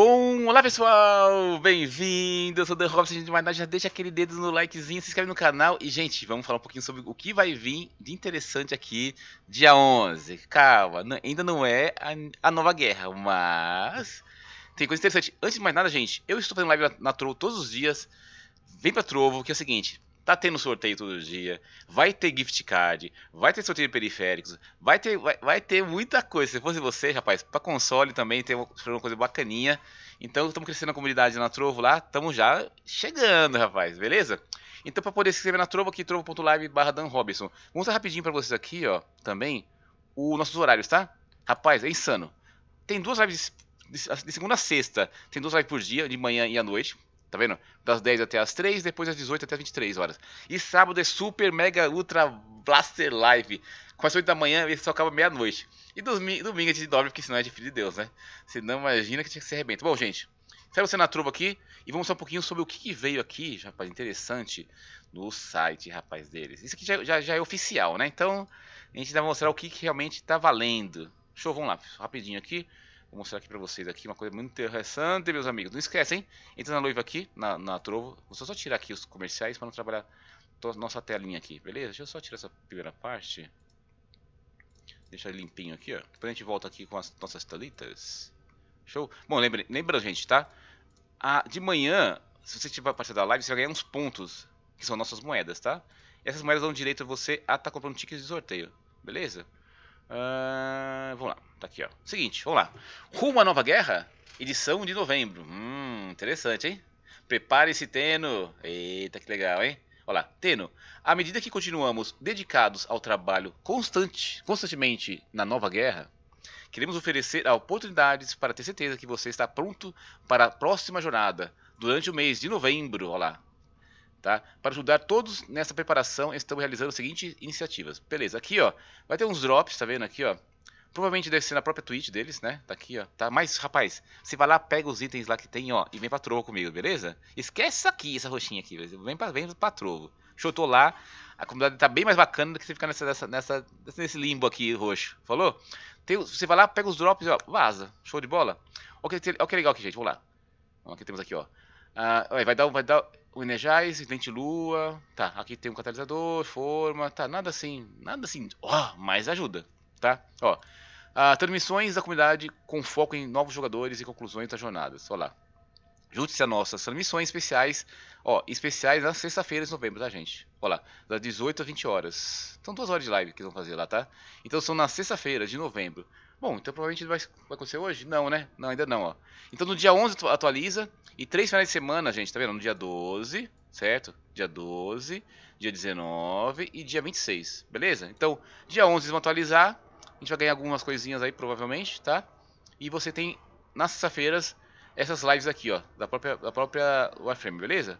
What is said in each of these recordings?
bom? Olá pessoal, bem-vindo, eu sou o The Robson, gente, mas já deixa aquele dedo no likezinho, se inscreve no canal e gente, vamos falar um pouquinho sobre o que vai vir de interessante aqui dia 11. Calma, ainda não é a, a nova guerra, mas tem coisa interessante. Antes de mais nada, gente, eu estou fazendo live na, na Trovo todos os dias, vem pra Trovo, que é o seguinte, Tá tendo sorteio todo dia, vai ter gift card, vai ter sorteio de periféricos, vai ter, vai, vai ter muita coisa. Se fosse você, rapaz, para console também tem uma, uma coisa bacaninha. Então, estamos crescendo a comunidade na Trovo lá, estamos já chegando, rapaz, beleza? Então, para poder se inscrever na Trovo aqui, trovo.live danrobinson Dan Robinson. Vou mostrar rapidinho para vocês aqui, ó, também, os nossos horários, tá? Rapaz, é insano. Tem duas lives de, de segunda a sexta, tem duas lives por dia, de manhã e à noite, Tá vendo? Das 10 até as 3, depois das 18 até as 23 horas. E sábado é super, mega, ultra blaster live. com as 8 da manhã e só acaba meia-noite. E domingo, domingo a gente dobra, porque senão é de filho de Deus, né? Você não imagina que tinha que se arrebenta. Bom, gente, sai você na trova aqui e vamos falar um pouquinho sobre o que, que veio aqui, rapaz, interessante, no site, rapaz, deles. Isso aqui já, já, já é oficial, né? Então, a gente vai mostrar o que, que realmente tá valendo. Show, vamos lá, rapidinho aqui. Vou mostrar aqui pra vocês aqui uma coisa muito interessante, meus amigos. Não esquece, hein? Entra na noiva aqui, na, na Trovo. Vou só tirar aqui os comerciais para não trabalhar toda nossa telinha aqui, beleza? Deixa eu só tirar essa primeira parte. Deixar limpinho aqui, ó. Depois a gente volta aqui com as nossas telitas. Show? Bom, lembra, lembra gente, tá? de manhã, se você tiver parte da live, você vai ganhar uns pontos, que são nossas moedas, tá? E essas moedas dão direito a você a estar tá comprando tickets de sorteio, beleza? Ah, vamos lá, tá aqui, ó. Seguinte, vamos lá. Rumo à Nova Guerra, edição de novembro. Hum, interessante, hein? Prepare-se, Teno. Eita, que legal, hein? Olha lá, Teno, à medida que continuamos dedicados ao trabalho constante, constantemente na nova guerra, queremos oferecer oportunidades para ter certeza que você está pronto para a próxima jornada durante o mês de novembro. Olha lá, Tá? Para ajudar todos nessa preparação, estamos realizando as seguintes iniciativas. Beleza, aqui ó, vai ter uns drops, tá vendo aqui ó? Provavelmente deve ser na própria Twitch deles, né? Tá aqui, ó. Tá? Mas, rapaz, você vai lá, pega os itens lá que tem, ó, e vem pra trovo comigo, beleza? Esquece isso aqui, essa roxinha aqui, Vem pra, vem pra trovo. Chutou lá. A comunidade tá bem mais bacana do que você ficar nessa, nessa, nessa, nesse limbo aqui roxo. Falou? Tem, você vai lá, pega os drops ó, vaza. Show de bola? Olha que, olha que legal aqui, gente. Vamos lá. aqui, temos aqui, ó. Uh, vai dar, vai dar o Energize, Dente Lua, tá, aqui tem um catalisador, forma, tá, nada assim, nada assim, ó, oh, mas ajuda, tá? Ó, uh, transmissões da comunidade com foco em novos jogadores e conclusões das jornadas, ó lá. Junte-se a nossas transmissões especiais, ó, especiais nas sextas-feiras de novembro, tá, gente? Olha lá, das 18 às 20 horas. São então, duas horas de live que vão fazer lá, tá? Então são na sexta-feira de novembro. Bom, então provavelmente vai, acontecer hoje? Não, né? Não, ainda não, ó. Então no dia 11 atualiza e três finais de semana, gente, tá vendo? No dia 12, certo? Dia 12, dia 19 e dia 26, beleza? Então, dia 11 eles vão atualizar, a gente vai ganhar algumas coisinhas aí provavelmente, tá? E você tem nas sextas-feiras essas lives aqui, ó, da própria, da própria Warframe, beleza?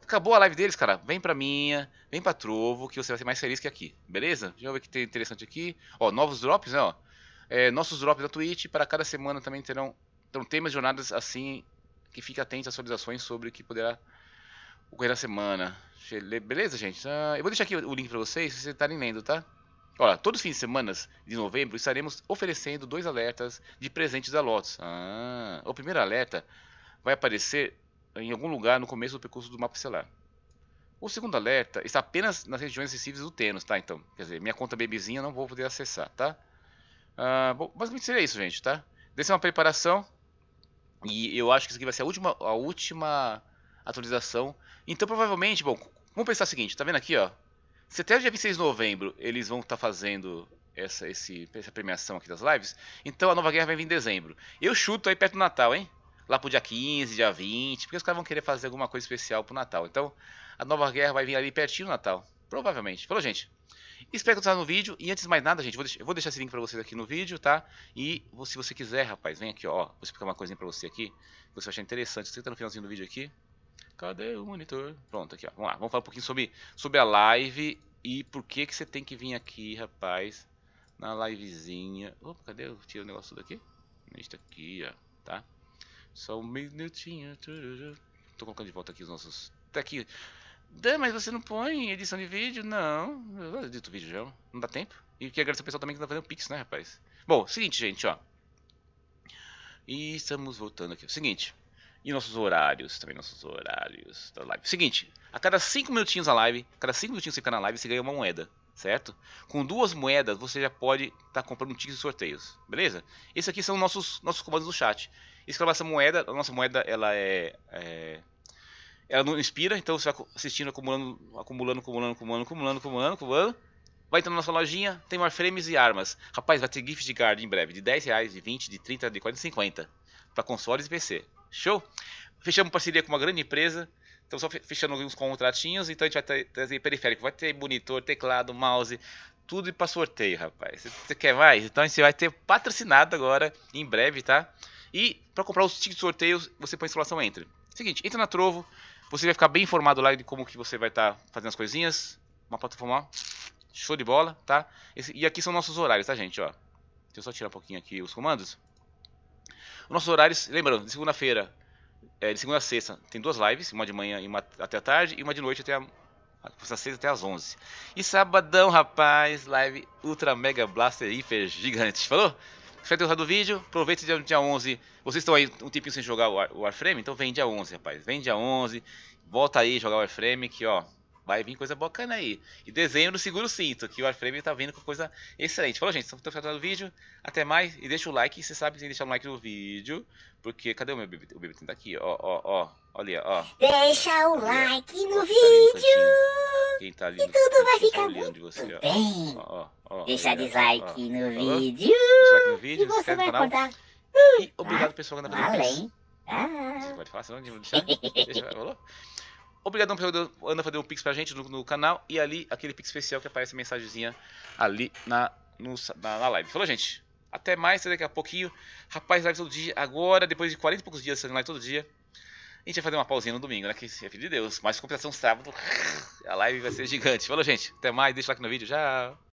Acabou a live deles, cara, vem pra minha, vem pra Trovo, que você vai ser mais feliz que aqui, beleza? Deixa eu ver o que tem interessante aqui. Ó, novos drops, né, ó. É, nossos drops da Twitch, para cada semana também terão, terão temas jornadas assim, que fique atento às atualizações sobre o que poderá ocorrer na semana. Beleza, gente? Ah, eu vou deixar aqui o link pra vocês, se vocês estarem lendo, tá? Olha, todos os fins de semana de novembro estaremos oferecendo dois alertas de presentes da Lotus. Ah, o primeiro alerta vai aparecer em algum lugar no começo do percurso do mapa celular. O segundo alerta está apenas nas regiões acessíveis do Tênis, tá? Então, quer dizer, minha conta bebezinha não vou poder acessar, tá? Ah, bom, basicamente seria isso, gente, tá? Dessa é uma preparação e eu acho que isso aqui vai ser a última, a última atualização. Então, provavelmente, bom, vamos pensar o seguinte, tá vendo aqui, ó? Se até o dia 26 de novembro eles vão estar tá fazendo essa, esse, essa premiação aqui das lives, então a nova guerra vai vir em dezembro. Eu chuto aí perto do Natal, hein? Lá pro dia 15, dia 20, porque os caras vão querer fazer alguma coisa especial pro Natal. Então, a nova guerra vai vir ali pertinho do Natal. Provavelmente. Falou, gente. Espero que no vídeo. E antes de mais nada, gente, vou deixar, eu vou deixar esse link pra vocês aqui no vídeo, tá? E se você quiser, rapaz, vem aqui, ó. Vou explicar uma coisinha pra você aqui. Que você vai achar interessante. Você tá no finalzinho do vídeo aqui. Cadê o monitor? Pronto, aqui, ó. Vamos lá, vamos falar um pouquinho sobre, sobre a live e por que, que você tem que vir aqui, rapaz, na livezinha. Opa, cadê? Eu tiro o negócio daqui. Isso tá aqui, ó, tá? Só um minutinho. Tô colocando de volta aqui os nossos... Tá aqui. Dan, mas você não põe edição de vídeo? Não. Eu edito vídeo já. Não dá tempo. E que agradecer o pessoal também que tá fazendo Pix, né, rapaz? Bom, seguinte, gente, ó. E estamos voltando aqui. Seguinte e nossos horários, também nossos horários da live. Seguinte, a cada 5 minutinhos a live, a cada 5 minutinhos que você fica na live, você ganha uma moeda, certo? Com duas moedas, você já pode estar tá comprando um ticket de sorteios, beleza? Esses aqui são nossos, nossos comandos do chat. Escreva essa moeda, a nossa moeda, ela é... é ela não inspira, então você vai assistindo, acumulando, acumulando, acumulando, acumulando, acumulando, acumulando, acumulando. Vai entrar na nossa lojinha, tem warframes e armas. Rapaz, vai ter gift de guard em breve, de 10 reais, de 20, de 30, de 40, 50 para consoles e PC. Show? Fechamos parceria com uma grande empresa. então só fechando alguns contratinhos, então a gente vai trazer periférico. Vai ter monitor, teclado, mouse, tudo e para sorteio, rapaz. Você quer mais? Então você vai ter patrocinado agora, em breve, tá? E para comprar os tickets de sorteio, você põe a instalação entre. Seguinte, entra na Trovo, você vai ficar bem informado lá de como que você vai estar tá fazendo as coisinhas. Uma plataforma, show de bola, tá? Esse, e aqui são nossos horários, tá, gente? Ó, deixa eu só tirar um pouquinho aqui os comandos. Nossos horários, lembrando, de segunda-feira, é, de segunda a sexta, tem duas lives, uma de manhã e uma até a tarde, e uma de noite até a, às 6 até às 11. E sabadão, rapaz, live Ultra Mega Blaster Hiper Gigante. Falou? Espero ter gostado do vídeo. Aproveita dia, dia 11. Vocês estão aí um tempinho sem jogar o, Warframe? Então vem dia 11, rapaz. Vem dia 11. Volta aí jogar o Warframe que, ó, vai vir coisa bacana aí. E dezembro, segura Seguro cinto, que o Warframe tá vindo com coisa excelente. Falou, gente, estamos ficando do vídeo. Até mais. E deixa o like, você sabe, tem que deixar o like no vídeo. Porque, cadê o meu bebê? O bebê tá aqui, ó, ó, ó. Olha, ó. Deixa o like no Nossa, tá vídeo. Quem tá ali e tudo vai tá ficar muito você, bem. Ó, ó, ó, deixa dislike no vídeo. Deixa like no vídeo. E você vai contar. E obrigado, ah, pessoal, que anda Além. Ah. Você pode falar, senão não deixa. deixa, falou? Obrigadão por Ana fazer um pix pra gente no, no, canal. E ali, aquele pix especial que aparece a mensagenzinha ali na, no, na, na live. Falou, gente. Até mais, até daqui a pouquinho. Rapaz, live todo dia. Agora, depois de 40 e poucos dias fazendo live todo dia. A gente vai fazer uma pausinha no domingo, né? Que é filho de Deus. Mas compensação sábado. A live vai ser gigante. Falou, gente. Até mais. Deixa o like no vídeo. Tchau.